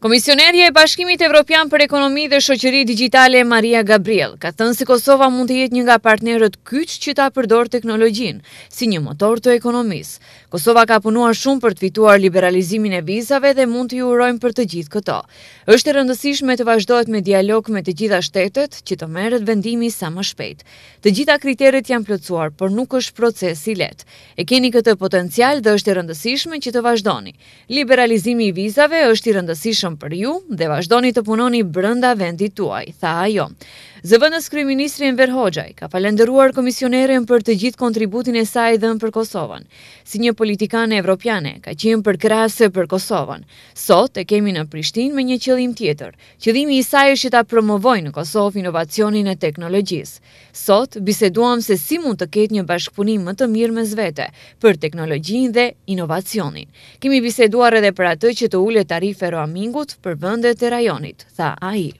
Komisionerje e Bashkimit Evropian për Ekonomi dhe Shoqëri Digitale Maria Gabriel ka thënë si Kosova mund të jetë një nga partnerët kyç që ta përdor teknologjin si një motor të ekonomisë. Kosova ka punuar shumë për të fituar liberalizimin e vizave dhe mund të ju urojmë për të gjithë këto. Është e rëndësishme të vazhdohet me dialog me të gjitha shtetet që të merret vendimi sa më shpejt. Të gjitha kriteret janë plëcuar, por nuk është proces i lehtë. E keni këtë potencial dhe është e rëndësishme që të vazhdoni. Liberalizimi i vizave është i rëndësishëm për ju dhe vazhdoni të punoni brënda vendit tuaj, tha ajo. Zëvëndës Krye Ministri Enver Hoxhaj ka falenderuar komisionerën për të gjithë kontributin e saj dhe në për Kosovën. Si një politikanë evropiane, ka qimë për krasë për Kosovën. Sot e kemi në Prishtin me një qëllim tjetër. Qëllimi i saj është që ta promovojnë në Kosovë inovacionin e teknologjisë. Sot, biseduam se si mund të ketë një bashkëpunim më të mirë me zvete për teknologjin dhe inovacionin. Kemi biseduar edhe për atë që të ullet tarifë e roamingut për vëndet e rajonit, tha AI.